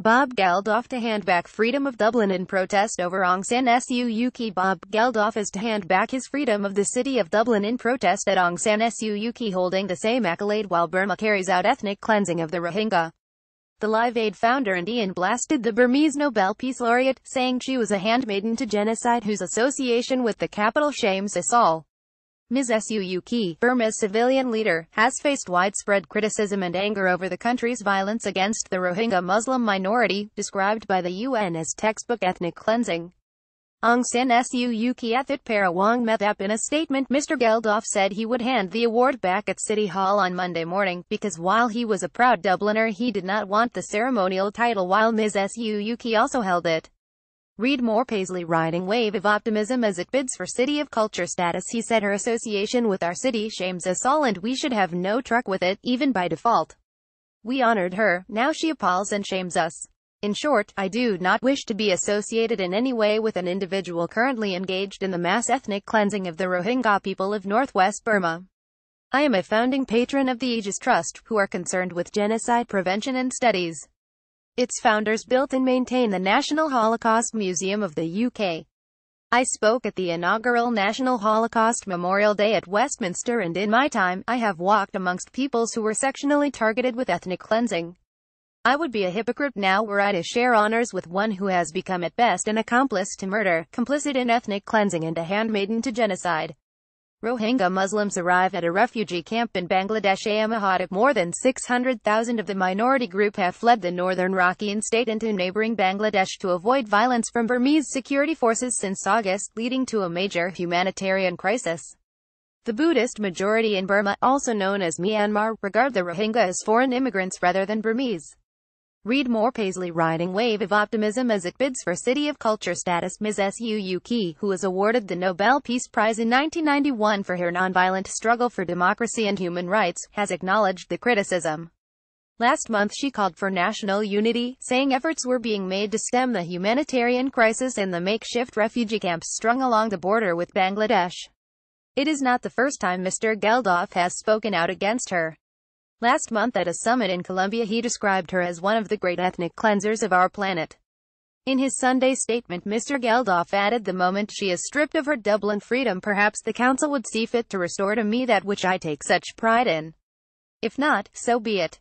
Bob Geldof to hand back freedom of Dublin in protest over Aung San Suu Kyi. Bob Geldof is to hand back his freedom of the city of Dublin in protest at Aung San Suu Kyi holding the same accolade while Burma carries out ethnic cleansing of the Rohingya. The Live Aid founder and Ian blasted the Burmese Nobel Peace Laureate, saying she was a handmaiden to genocide whose association with the capital shames us all. Ms. Suu Kyi, Burma's civilian leader, has faced widespread criticism and anger over the country's violence against the Rohingya Muslim minority, described by the UN as textbook ethnic cleansing. Aung San Kyi, Ethit Parawang met up in a statement Mr. Geldof said he would hand the award back at City Hall on Monday morning, because while he was a proud Dubliner he did not want the ceremonial title while Ms. Suu Kyi also held it. Read more Paisley riding wave of optimism as it bids for City of Culture status he said her association with our city shames us all and we should have no truck with it, even by default. We honored her, now she appalls and shames us. In short, I do not wish to be associated in any way with an individual currently engaged in the mass ethnic cleansing of the Rohingya people of northwest Burma. I am a founding patron of the Aegis Trust, who are concerned with genocide prevention and studies. Its founders built and maintain the National Holocaust Museum of the UK. I spoke at the inaugural National Holocaust Memorial Day at Westminster and in my time, I have walked amongst peoples who were sectionally targeted with ethnic cleansing. I would be a hypocrite now were I to share honors with one who has become at best an accomplice to murder, complicit in ethnic cleansing and a handmaiden to genocide. Rohingya Muslims arrive at a refugee camp in Bangladesh Ahmadabad. More than 600,000 of the minority group have fled the northern Rakhine state into neighboring Bangladesh to avoid violence from Burmese security forces since August, leading to a major humanitarian crisis. The Buddhist majority in Burma, also known as Myanmar, regard the Rohingya as foreign immigrants rather than Burmese. Read more Paisley riding wave of optimism as it bids for City of Culture status Ms. Su Yuki, who was awarded the Nobel Peace Prize in 1991 for her nonviolent struggle for democracy and human rights, has acknowledged the criticism. Last month she called for national unity, saying efforts were being made to stem the humanitarian crisis in the makeshift refugee camps strung along the border with Bangladesh. It is not the first time Mr. Geldof has spoken out against her. Last month at a summit in Colombia he described her as one of the great ethnic cleansers of our planet. In his Sunday statement Mr. Geldof added the moment she is stripped of her Dublin freedom perhaps the council would see fit to restore to me that which I take such pride in. If not, so be it.